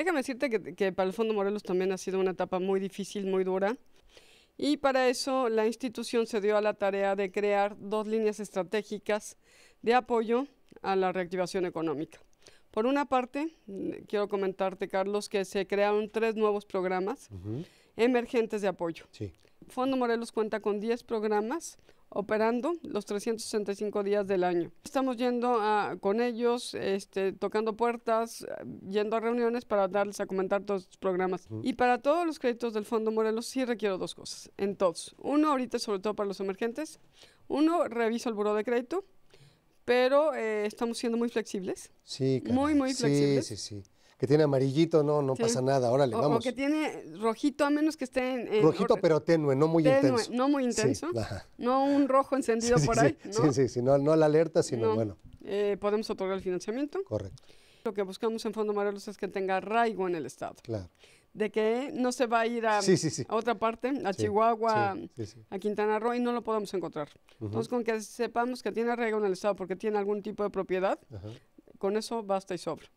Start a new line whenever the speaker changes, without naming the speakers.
Déjame decirte que, para el Fondo Morelos también ha sido una etapa muy difícil, muy dura. Y para eso la institución se dio a la tarea de crear dos líneas estratégicas de apoyo a la reactivación económica. Por una parte, mm, quiero comentarte, Carlos, que se crearon tres nuevos programas emergentes de apoyo. Sí. Fondo Morelos cuenta con 10 programas operando los 365 días del año. Estamos yendo con ellos, este, tocando puertas, yendo a reuniones para darles a comentar todos los programas. Y para todos los créditos del Fondo Morelos sí requiero dos cosas, en todos. Uno ahorita sobre todo para los emergentes. Uno, reviso el buro de crédito, pero eh, estamos siendo muy flexibles. Sí, Muy, muy flexibles. Sí, sí, sí que tiene amarillito, no, no pasa nada, órale, vamos. que tiene rojito, a menos que esté rojito pero tenue, no muy intenso. No muy intenso, no un rojo encendido por ahí. ¿no? Sí, sí, no, no, la alerta, sino bueno. Eh, podemos otorgar el financiamiento. Correcto. Lo que buscamos en Fondo Morelos es que tenga arraigo en el Estado. Claro. De que no se va a ir a, otra parte, a Chihuahua, a Quintana Roo, y no lo podamos encontrar. Entonces, con que sepamos que tiene arraigo en el Estado porque tiene algún tipo de propiedad, con eso basta y sobra.